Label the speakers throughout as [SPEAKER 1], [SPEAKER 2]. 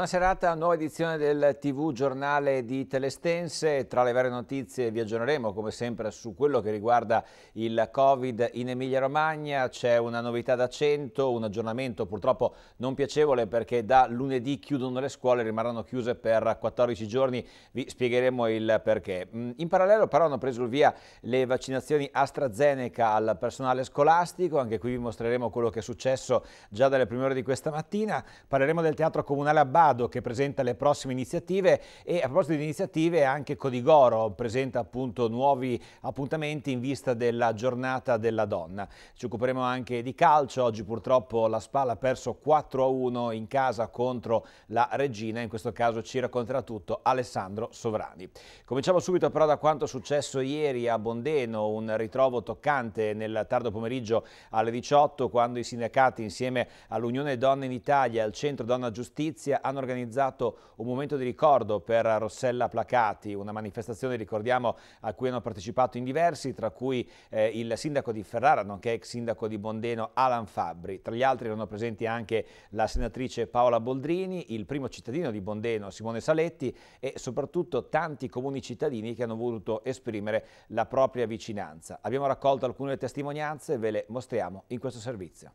[SPEAKER 1] Buona serata, nuova edizione del TV Giornale di Telestense. Tra le varie notizie vi aggiorneremo come sempre su quello che riguarda il Covid in Emilia Romagna. C'è una novità da 100, un aggiornamento purtroppo non piacevole perché da lunedì chiudono le scuole, rimarranno chiuse per 14 giorni. Vi spiegheremo il perché. Mm, in parallelo però hanno preso il via le vaccinazioni AstraZeneca al personale scolastico. Anche qui vi mostreremo quello che è successo già dalle prime ore di questa mattina. Parleremo del teatro comunale a Bari Corrado che presenta le prossime iniziative e a proposito di iniziative anche Codigoro presenta appunto nuovi appuntamenti in vista della giornata della donna. Ci occuperemo anche di calcio, oggi purtroppo la Spalla ha perso 4-1 in casa contro la Regina, in questo caso ci racconterà tutto Alessandro Sovrani. Cominciamo subito però da quanto è successo ieri a Bondeno, un ritrovo toccante nel tardo pomeriggio alle 18 quando i sindacati insieme all'Unione Donne in Italia e al Centro Donna Giustizia hanno hanno organizzato un momento di ricordo per Rossella Placati, una manifestazione, ricordiamo, a cui hanno partecipato in diversi, tra cui eh, il sindaco di Ferrara, nonché ex sindaco di Bondeno, Alan Fabbri. Tra gli altri erano presenti anche la senatrice Paola Boldrini, il primo cittadino di Bondeno, Simone Saletti, e soprattutto tanti comuni cittadini che hanno voluto esprimere la propria vicinanza. Abbiamo raccolto alcune testimonianze, ve le mostriamo in questo servizio.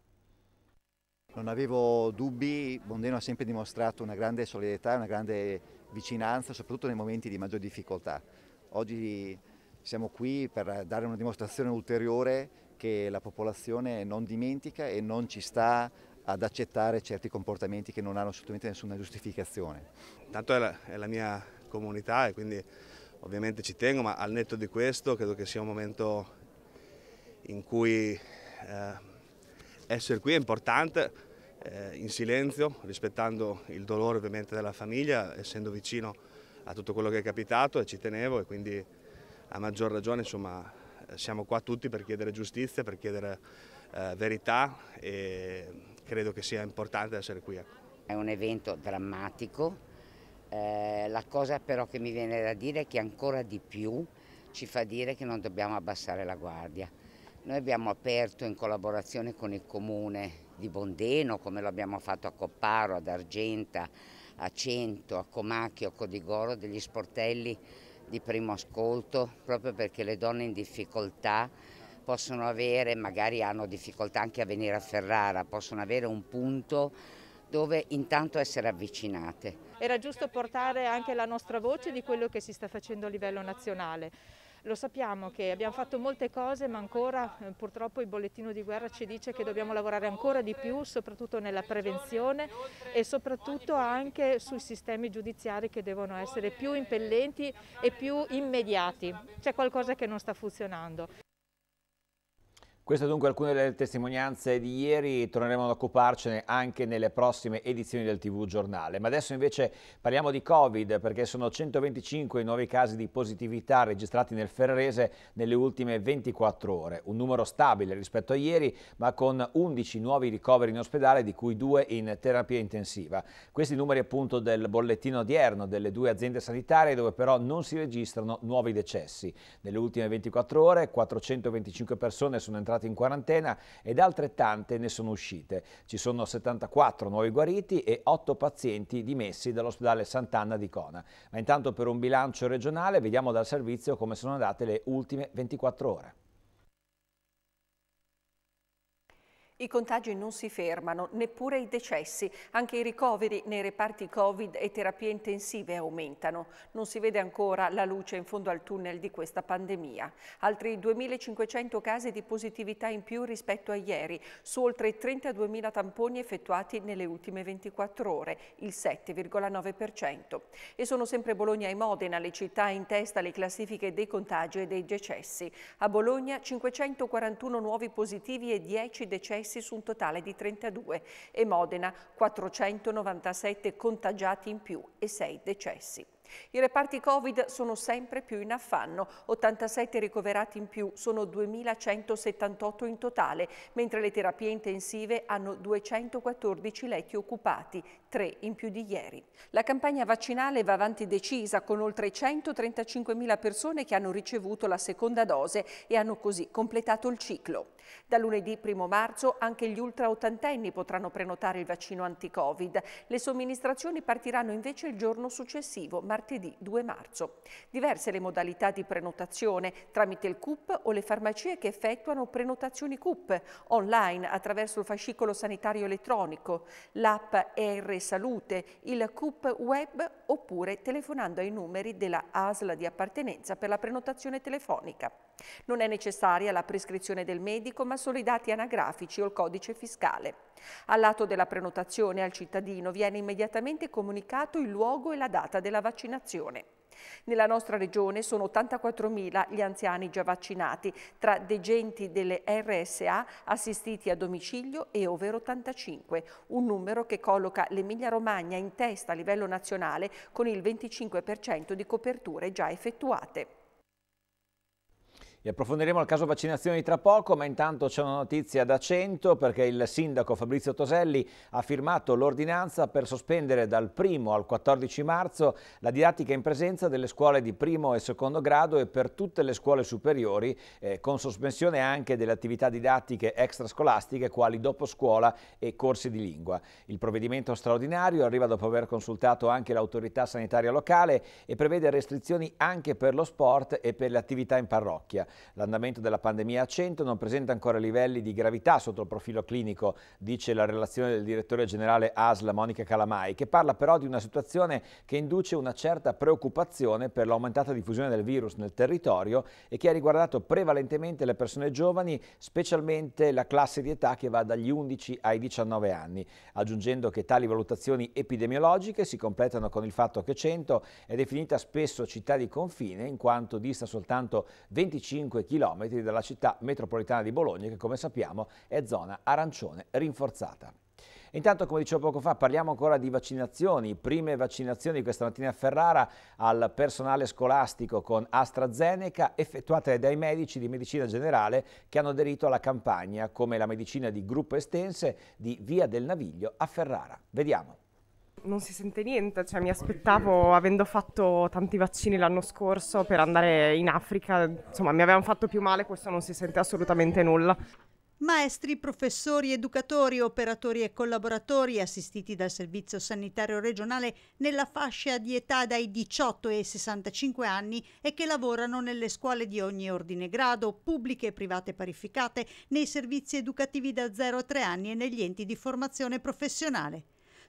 [SPEAKER 2] Non avevo dubbi, Bondeno ha sempre dimostrato una grande solidarietà, una grande vicinanza, soprattutto nei momenti di maggior difficoltà. Oggi siamo qui per dare una dimostrazione ulteriore che la popolazione non dimentica e non ci sta ad accettare certi comportamenti che non hanno assolutamente nessuna giustificazione.
[SPEAKER 1] Tanto è la, è la mia comunità e quindi ovviamente ci tengo, ma al netto di questo credo che sia un momento in cui eh, essere qui è importante, eh, in silenzio, rispettando il dolore ovviamente della famiglia, essendo vicino a tutto quello che è capitato e ci tenevo e quindi a maggior ragione insomma, eh, siamo qua tutti per chiedere giustizia, per chiedere eh, verità
[SPEAKER 3] e credo che sia importante essere qui. Ecco. È un evento drammatico, eh, la cosa però che mi viene da dire è che ancora di più ci fa dire che non dobbiamo abbassare la guardia. Noi abbiamo aperto in collaborazione con il comune di Bondeno, come lo abbiamo fatto a Copparo, ad Argenta, a Cento, a Comacchio, a Codigoro, degli sportelli di primo ascolto, proprio perché le donne in difficoltà possono avere, magari hanno difficoltà anche a venire a Ferrara, possono avere un punto dove intanto essere avvicinate.
[SPEAKER 4] Era giusto portare anche la nostra voce di quello che si sta facendo a livello nazionale. Lo
[SPEAKER 3] sappiamo che abbiamo fatto molte cose ma ancora eh, purtroppo il bollettino di guerra ci dice che dobbiamo lavorare ancora di più soprattutto nella prevenzione e soprattutto anche sui sistemi
[SPEAKER 4] giudiziari che devono essere più impellenti e più immediati. C'è qualcosa che non sta funzionando.
[SPEAKER 1] Queste dunque alcune delle testimonianze di ieri, torneremo ad occuparcene anche nelle prossime edizioni del TV Giornale. Ma adesso invece parliamo di Covid perché sono 125 i nuovi casi di positività registrati nel Ferrarese nelle ultime 24 ore, un numero stabile rispetto a ieri ma con 11 nuovi ricoveri in ospedale di cui due in terapia intensiva. Questi numeri appunto del bollettino odierno delle due aziende sanitarie dove però non si registrano nuovi decessi. Nelle ultime 24 ore 425 persone sono entrate entrate in quarantena ed altrettante ne sono uscite. Ci sono 74 nuovi guariti e 8 pazienti dimessi dall'ospedale Sant'Anna di Cona. Ma intanto per un bilancio regionale vediamo dal servizio come sono andate le ultime 24 ore.
[SPEAKER 5] I contagi non si fermano, neppure i decessi. Anche i ricoveri nei reparti Covid e terapie intensive aumentano. Non si vede ancora la luce in fondo al tunnel di questa pandemia. Altri 2.500 casi di positività in più rispetto a ieri, su oltre 32.000 tamponi effettuati nelle ultime 24 ore, il 7,9%. E sono sempre Bologna e Modena le città in testa alle classifiche dei contagi e dei decessi. A Bologna 541 nuovi positivi e 10 decessi decessi su un totale di 32 e Modena 497 contagiati in più e 6 decessi. I reparti Covid sono sempre più in affanno, 87 ricoverati in più sono 2.178 in totale, mentre le terapie intensive hanno 214 letti occupati, tre in più di ieri. La campagna vaccinale va avanti decisa con oltre 135.000 persone che hanno ricevuto la seconda dose e hanno così completato il ciclo. Da lunedì 1 marzo anche gli ultra ottantenni potranno prenotare il vaccino anti-Covid. Le somministrazioni partiranno invece il giorno successivo, martedì 2 marzo. Diverse le modalità di prenotazione tramite il CUP o le farmacie che effettuano prenotazioni CUP online attraverso il fascicolo sanitario elettronico, l'app ERS salute, il CUP web oppure telefonando ai numeri della ASL di appartenenza per la prenotazione telefonica. Non è necessaria la prescrizione del medico, ma solo i dati anagrafici o il codice fiscale. Al lato della prenotazione al cittadino viene immediatamente comunicato il luogo e la data della vaccinazione. Nella nostra regione sono 84.000 gli anziani già vaccinati, tra degenti delle RSA assistiti a domicilio e over 85, un numero che colloca l'Emilia Romagna in testa a livello nazionale con il 25% di coperture già effettuate.
[SPEAKER 1] E approfondiremo il caso vaccinazioni tra poco, ma intanto c'è una notizia da 100 perché il sindaco Fabrizio Toselli ha firmato l'ordinanza per sospendere dal 1 al 14 marzo la didattica in presenza delle scuole di primo e secondo grado e per tutte le scuole superiori, eh, con sospensione anche delle attività didattiche extrascolastiche quali dopo scuola e corsi di lingua. Il provvedimento straordinario arriva dopo aver consultato anche l'autorità sanitaria locale e prevede restrizioni anche per lo sport e per le attività in parrocchia. L'andamento della pandemia a 100 non presenta ancora livelli di gravità sotto il profilo clinico, dice la relazione del direttore generale ASL Monica Calamai, che parla però di una situazione che induce una certa preoccupazione per l'aumentata diffusione del virus nel territorio e che ha riguardato prevalentemente le persone giovani, specialmente la classe di età che va dagli 11 ai 19 anni, aggiungendo che tali valutazioni epidemiologiche si completano con il fatto che 100 è definita spesso città di confine in quanto dista soltanto 25 5 km dalla città metropolitana di Bologna che come sappiamo è zona arancione rinforzata. Intanto, come dicevo poco fa, parliamo ancora di vaccinazioni. Prime vaccinazioni questa mattina a Ferrara al personale scolastico con AstraZeneca effettuate dai medici di medicina generale che hanno aderito alla campagna come la medicina di gruppo estense di Via del Naviglio a Ferrara. Vediamo
[SPEAKER 3] non si sente niente, cioè mi aspettavo, avendo fatto tanti vaccini l'anno scorso per andare in Africa, insomma mi avevano fatto più male, questo non si sente assolutamente nulla.
[SPEAKER 4] Maestri, professori, educatori, operatori e collaboratori assistiti dal Servizio Sanitario Regionale nella fascia di età dai 18 ai 65 anni e che lavorano nelle scuole di ogni ordine grado, pubbliche e private parificate, nei servizi educativi da 0 a 3 anni e negli enti di formazione professionale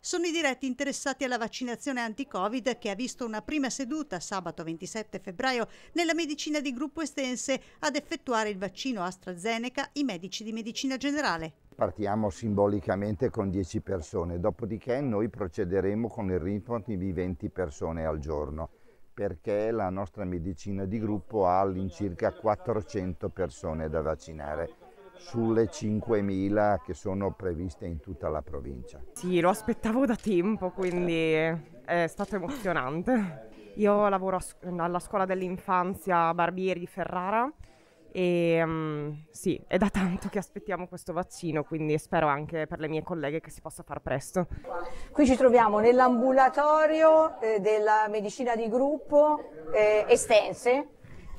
[SPEAKER 4] sono i diretti interessati alla vaccinazione anti-Covid che ha visto una prima seduta sabato 27 febbraio nella medicina di gruppo estense ad effettuare il vaccino AstraZeneca i medici di medicina generale.
[SPEAKER 2] Partiamo simbolicamente con 10 persone, dopodiché noi procederemo con il ritmo di 20 persone al giorno perché la nostra medicina di gruppo ha all'incirca 400 persone da vaccinare sulle 5.000 che sono previste in tutta la provincia.
[SPEAKER 3] Sì, lo aspettavo da tempo, quindi è stato emozionante. Io lavoro alla scuola dell'infanzia Barbieri di Ferrara e um, sì, è da tanto che aspettiamo questo vaccino, quindi spero anche per le mie colleghe che si possa far presto. Qui ci troviamo nell'ambulatorio eh, della medicina di gruppo eh, estense,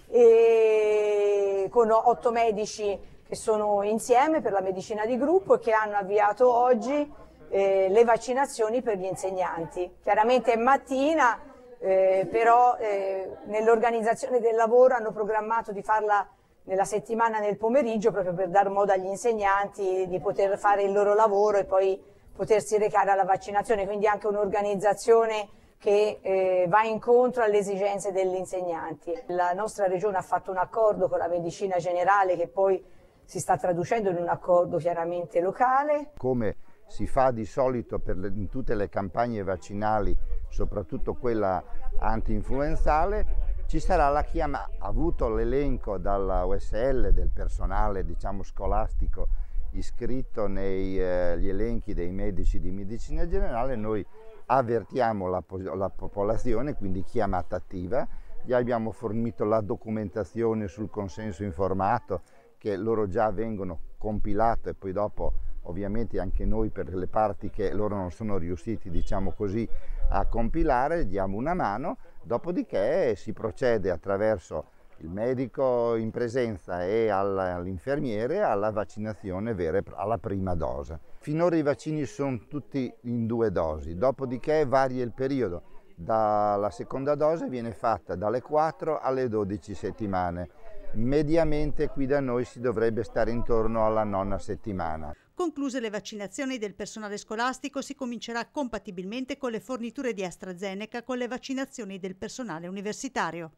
[SPEAKER 3] eh, con otto medici sono insieme per la medicina di gruppo e che hanno avviato oggi eh, le vaccinazioni per gli insegnanti. Chiaramente è mattina, eh, però eh, nell'organizzazione del lavoro hanno programmato di farla nella settimana nel pomeriggio proprio per dar modo agli insegnanti di poter fare il loro lavoro e poi potersi recare alla vaccinazione, quindi anche un'organizzazione che eh, va incontro alle esigenze degli insegnanti. La nostra regione ha fatto un accordo con la medicina generale che poi si sta traducendo in un accordo chiaramente locale.
[SPEAKER 2] Come si fa di solito le, in tutte le campagne vaccinali, soprattutto quella anti-influenzale, ci sarà la chiama, avuto l'elenco dalla USL del personale diciamo, scolastico iscritto negli eh, elenchi dei medici di medicina generale, noi avvertiamo la, la popolazione, quindi chiamata attiva, gli abbiamo fornito la documentazione sul consenso informato, che loro già vengono compilate e poi dopo ovviamente anche noi per le parti che loro non sono riusciti diciamo così a compilare diamo una mano dopodiché si procede attraverso il medico in presenza e all'infermiere alla vaccinazione vera alla prima dose. Finora i vaccini sono tutti in due dosi, dopodiché varia il periodo. dalla seconda dose viene fatta dalle 4 alle 12 settimane Mediamente qui da noi si dovrebbe stare intorno alla nonna settimana.
[SPEAKER 4] Concluse le vaccinazioni del personale scolastico si comincerà compatibilmente con le forniture di AstraZeneca con le vaccinazioni del personale universitario.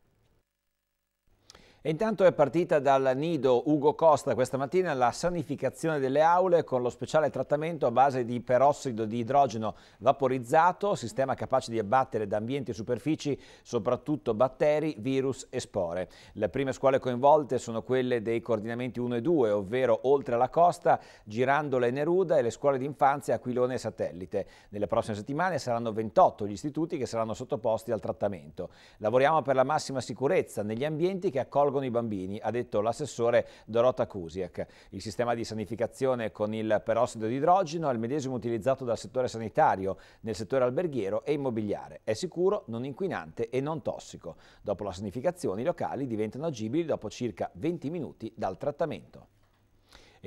[SPEAKER 1] E intanto è partita dal nido Ugo Costa questa mattina la sanificazione delle aule con lo speciale trattamento a base di perossido di idrogeno vaporizzato, sistema capace di abbattere da ambienti e superfici soprattutto batteri, virus e spore. Le prime scuole coinvolte sono quelle dei coordinamenti 1 e 2, ovvero oltre alla costa, Girandola e Neruda e le scuole d'infanzia Aquilone e Satellite. Nelle prossime settimane saranno 28 gli istituti che saranno sottoposti al trattamento. Lavoriamo per la massima sicurezza negli ambienti che accolgono con i bambini, ha detto l'assessore Dorota Kusiak. Il sistema di sanificazione con il perossido di idrogeno è il medesimo utilizzato dal settore sanitario, nel settore alberghiero e immobiliare. È sicuro, non inquinante e non tossico. Dopo la sanificazione i locali diventano agibili dopo circa 20 minuti dal trattamento.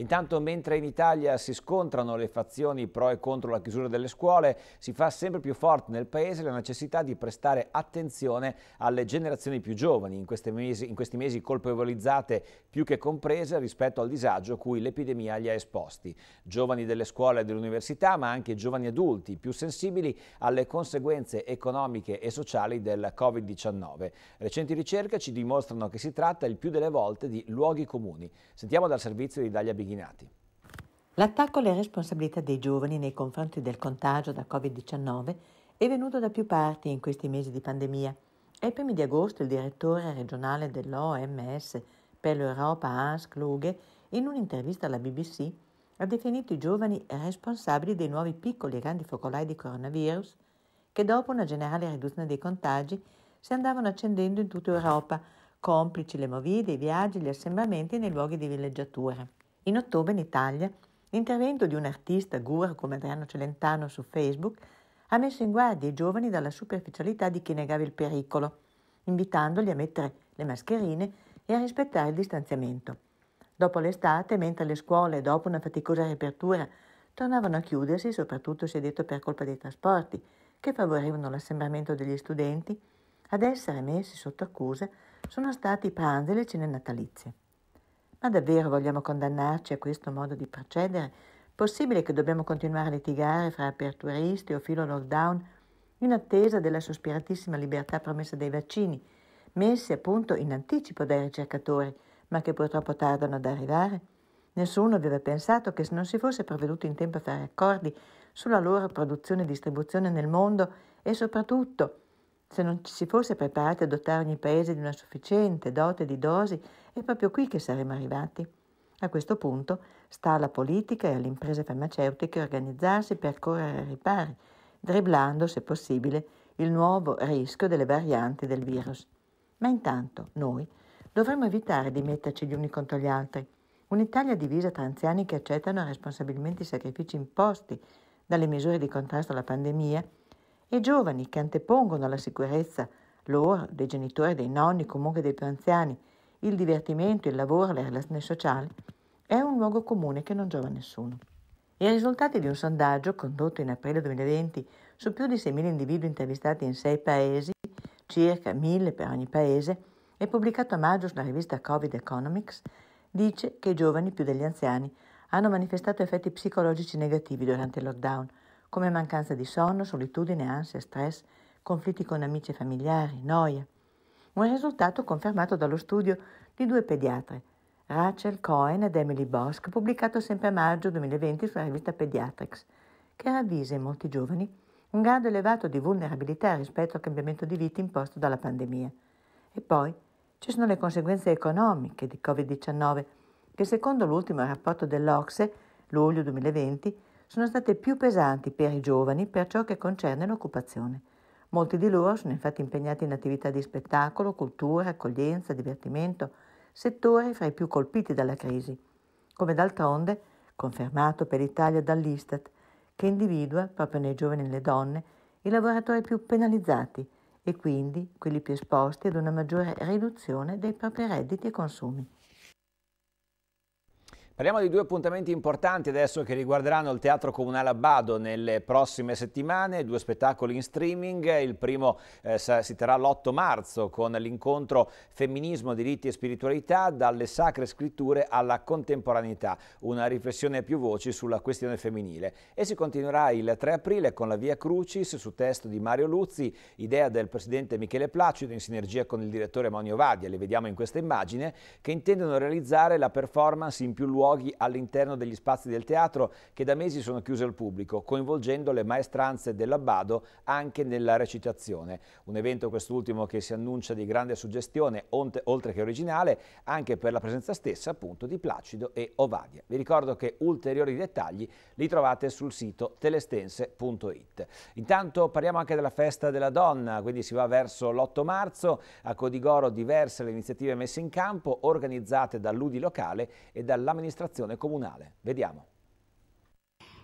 [SPEAKER 1] Intanto mentre in Italia si scontrano le fazioni pro e contro la chiusura delle scuole, si fa sempre più forte nel Paese la necessità di prestare attenzione alle generazioni più giovani, in, mesi, in questi mesi colpevolizzate più che comprese rispetto al disagio cui l'epidemia li ha esposti. Giovani delle scuole e dell'università, ma anche giovani adulti, più sensibili alle conseguenze economiche e sociali del Covid-19. Recenti ricerche ci dimostrano che si tratta il più delle volte di luoghi comuni. Sentiamo dal servizio di Dalia Bighini sghignati.
[SPEAKER 4] L'attacco alle responsabilità dei giovani nei confronti del contagio da Covid-19 è venuto da più parti in questi mesi di pandemia. Ai primi di agosto il direttore regionale dell'OMS per l'Europa Hans Kluge, in un'intervista alla BBC, ha definito i giovani responsabili dei nuovi piccoli e grandi focolai di coronavirus che dopo una generale riduzione dei contagi si andavano accendendo in tutta Europa, complici le movide, i viaggi, gli assembramenti nei luoghi di villeggiatura. In ottobre in Italia l'intervento di un artista guru come Adriano Celentano su Facebook ha messo in guardia i giovani dalla superficialità di chi negava il pericolo, invitandoli a mettere le mascherine e a rispettare il distanziamento. Dopo l'estate, mentre le scuole, dopo una faticosa riapertura, tornavano a chiudersi, soprattutto si è detto per colpa dei trasporti, che favorivano l'assembramento degli studenti, ad essere messi sotto accusa sono stati i pranzi e le cene natalizie. Ma davvero vogliamo condannarci a questo modo di procedere? Possibile che dobbiamo continuare a litigare fra aperturisti o filo lockdown in attesa della sospiratissima libertà promessa dai vaccini, messi appunto in anticipo dai ricercatori, ma che purtroppo tardano ad arrivare? Nessuno aveva pensato che se non si fosse provveduto in tempo a fare accordi sulla loro produzione e distribuzione nel mondo e soprattutto se non ci si fosse preparati a dotare ogni paese di una sufficiente dote di dosi è proprio qui che saremo arrivati. A questo punto sta alla politica e alle imprese farmaceutiche organizzarsi per correre ai ripari, driblando, se possibile, il nuovo rischio delle varianti del virus. Ma intanto noi dovremmo evitare di metterci gli uni contro gli altri. Un'Italia divisa tra anziani che accettano responsabilmente i sacrifici imposti dalle misure di contrasto alla pandemia e giovani che antepongono la sicurezza loro, dei genitori, dei nonni, comunque dei più anziani, il divertimento, il lavoro, le relazioni sociali, è un luogo comune che non giova a nessuno. I risultati di un sondaggio condotto in aprile 2020 su più di 6.000 individui intervistati in 6 paesi, circa 1.000 per ogni paese, e pubblicato a maggio sulla rivista Covid Economics, dice che i giovani più degli anziani hanno manifestato effetti psicologici negativi durante il lockdown, come mancanza di sonno, solitudine, ansia, stress, conflitti con amici e familiari, noia. Un risultato confermato dallo studio di due pediatre, Rachel Cohen ed Emily Bosch, pubblicato sempre a maggio 2020 sulla rivista Pediatrics, che ravvisa in molti giovani un grado elevato di vulnerabilità rispetto al cambiamento di vita imposto dalla pandemia. E poi ci sono le conseguenze economiche di Covid-19 che secondo l'ultimo rapporto dell'Ocse, luglio 2020, sono state più pesanti per i giovani per ciò che concerne l'occupazione. Molti di loro sono infatti impegnati in attività di spettacolo, cultura, accoglienza, divertimento, settori fra i più colpiti dalla crisi, come d'altronde confermato per l'Italia dall'Istat, che individua proprio nei giovani e nelle donne i lavoratori più penalizzati e quindi quelli più esposti ad una maggiore riduzione dei propri redditi e consumi.
[SPEAKER 1] Parliamo di due appuntamenti importanti adesso che riguarderanno il Teatro Comunale Abbado nelle prossime settimane, due spettacoli in streaming, il primo eh, si terrà l'8 marzo con l'incontro Femminismo, diritti e spiritualità dalle sacre scritture alla contemporaneità, una riflessione a più voci sulla questione femminile e si continuerà il 3 aprile con la Via Crucis su testo di Mario Luzzi, idea del presidente Michele Placido in sinergia con il direttore Monio Vadia, le vediamo in questa immagine, che intendono realizzare la performance in più luoghi luoghi all'interno degli spazi del teatro che da mesi sono chiusi al pubblico, coinvolgendo le maestranze dell'abbado anche nella recitazione. Un evento quest'ultimo che si annuncia di grande suggestione, oltre che originale, anche per la presenza stessa appunto di Placido e Ovadia. Vi ricordo che ulteriori dettagli li trovate sul sito telestense.it. Intanto parliamo anche della festa della donna, quindi si va verso l'8 marzo, a Codigoro diverse le iniziative messe in campo, organizzate dall'Udi locale e dall'amministrazione amministrazione comunale. Vediamo.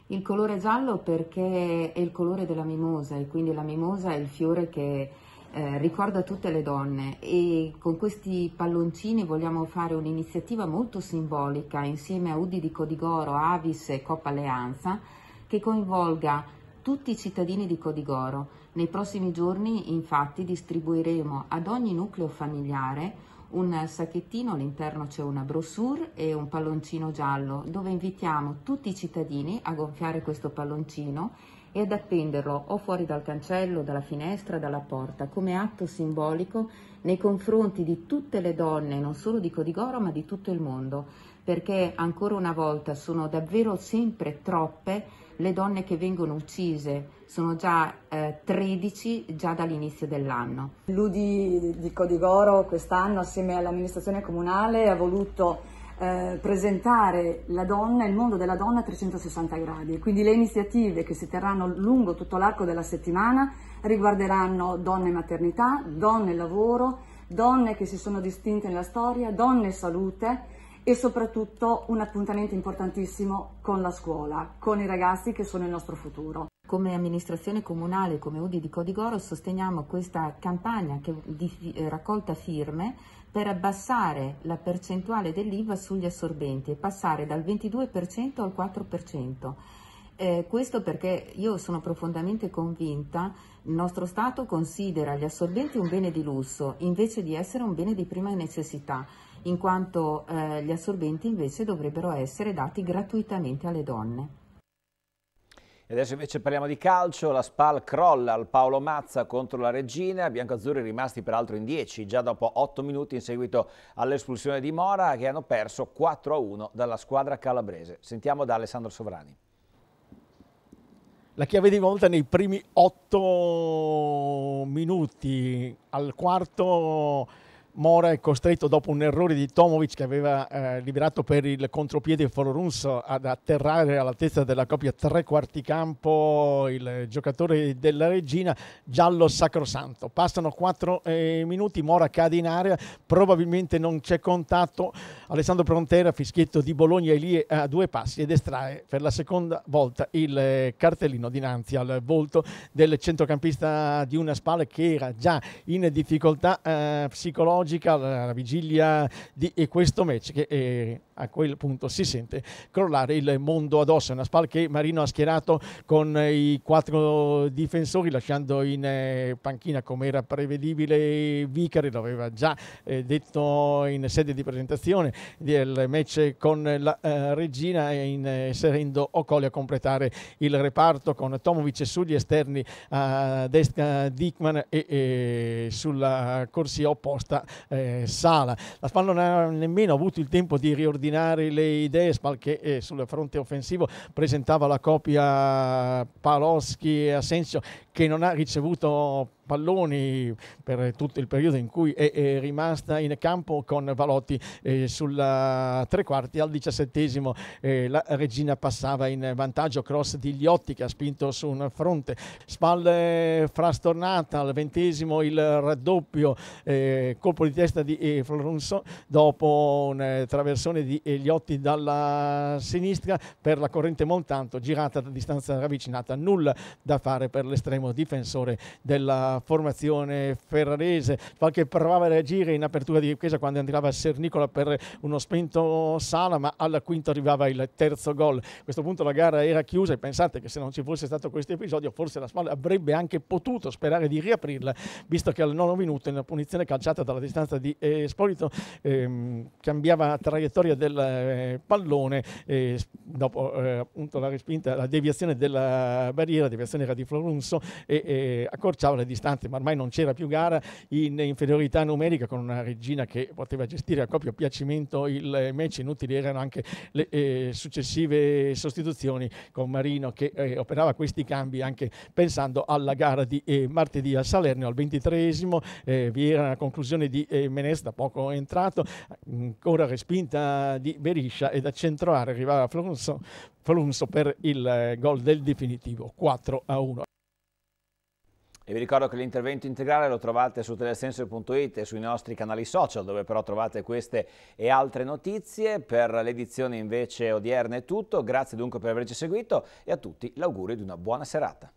[SPEAKER 3] Il colore giallo perché è il colore della mimosa e quindi la mimosa è il fiore che eh, ricorda tutte le donne e con questi palloncini vogliamo fare un'iniziativa molto simbolica insieme a Udi di Codigoro, Avis e Coppa Alleanza che coinvolga tutti i cittadini di Codigoro. Nei prossimi giorni infatti distribuiremo ad ogni nucleo familiare un sacchettino, all'interno c'è una brochure e un palloncino giallo dove invitiamo tutti i cittadini a gonfiare questo palloncino e ad appenderlo o fuori dal cancello, dalla finestra, dalla porta, come atto simbolico nei confronti di tutte le donne, non solo di Codigoro, ma di tutto il mondo, perché ancora una volta sono davvero sempre troppe le donne che vengono uccise, sono già eh, 13 già dall'inizio dell'anno. L'Udi di Codigoro quest'anno assieme all'amministrazione comunale ha voluto eh, presentare la donna, il mondo della donna a 360 gradi. Quindi le iniziative che si terranno lungo tutto l'arco della settimana riguarderanno donne e maternità, donne e lavoro, donne che si sono distinte nella storia, donne e salute e soprattutto un appuntamento importantissimo con la scuola, con i ragazzi che sono il nostro futuro. Come amministrazione comunale, come UDI di Codigoro, sosteniamo questa campagna di eh, raccolta firme per abbassare la percentuale dell'IVA sugli assorbenti e passare dal 22% al 4%. Eh, questo perché io sono profondamente convinta, che il nostro Stato considera gli assorbenti un bene di lusso invece di essere un bene di prima necessità, in quanto eh, gli assorbenti invece dovrebbero essere dati gratuitamente alle donne.
[SPEAKER 1] E adesso invece parliamo di calcio, la Spal crolla al Paolo Mazza contro la Regina, biancazzurri rimasti peraltro in 10 già dopo 8 minuti in seguito all'espulsione di Mora che hanno perso 4-1 dalla squadra calabrese. Sentiamo da Alessandro Sovrani.
[SPEAKER 6] La chiave di volta nei primi 8 minuti, al quarto Mora è costretto dopo un errore di Tomovic che aveva eh, liberato per il contropiede Foloruns ad atterrare all'altezza della coppia tre quarti campo il giocatore della regina giallo sacrosanto passano quattro eh, minuti Mora cade in area probabilmente non c'è contatto Alessandro Prontera fischietto di Bologna è lì eh, a due passi ed estrae per la seconda volta il eh, cartellino dinanzi al volto del centrocampista di una spalla che era già in difficoltà eh, psicologica logica alla vigilia di questo match che eh, a quel punto si sente crollare il mondo addosso. Una spalla che Marino ha schierato con i quattro difensori, lasciando in eh, panchina come era prevedibile Vicari, lo aveva già eh, detto in sede di presentazione del match con la eh, Regina, inserendo Ocoli a completare il reparto con Tomovic sugli esterni a destra Dickman e, e sulla corsia opposta Sala. La spalla non ha nemmeno avuto il tempo di riordinare straordinarie le idee che eh, sul fronte offensivo presentava la coppia Paloschi e Asensio che non ha ricevuto palloni per tutto il periodo in cui è, è rimasta in campo con Valotti eh, sulla eh, tre quarti al diciassettesimo eh, la Regina passava in vantaggio cross di Liotti che ha spinto su un fronte spalle frastornata al ventesimo il raddoppio eh, colpo di testa di eh, Florunso dopo un eh, traversone di Liotti dalla sinistra per la corrente montanto girata da distanza ravvicinata nulla da fare per l'estremo difensore della formazione ferrarese. Qualche provava a reagire in apertura di ripresa quando andava a Sernicola per uno spento Sala, ma alla quinta arrivava il terzo gol. A questo punto la gara era chiusa e pensate che se non ci fosse stato questo episodio forse la squadra avrebbe anche potuto sperare di riaprirla, visto che al nono minuto in una punizione calciata dalla distanza di eh, Espolito ehm, cambiava traiettoria del eh, pallone e dopo eh, appunto la respinta, la deviazione della barriera, la deviazione era di Florunso e eh, accorciava la distanza distanze, ma ormai non c'era più gara in inferiorità numerica con una regina che poteva gestire a proprio piacimento il match. Inutili erano anche le eh, successive sostituzioni con Marino che eh, operava questi cambi anche pensando alla gara di eh, martedì a Salerno al 23esimo. Eh, vi era la conclusione di eh, Menes da poco entrato, ancora mm, respinta di Beriscia e da centroare arrivava Florunso, Florunso per il eh, gol del definitivo 4 a 1.
[SPEAKER 1] E vi ricordo che l'intervento integrale lo trovate su telesensor.it e sui nostri canali social, dove però trovate queste e altre notizie. Per l'edizione invece odierna è tutto. Grazie dunque per averci seguito e a tutti l'augurio di una buona serata.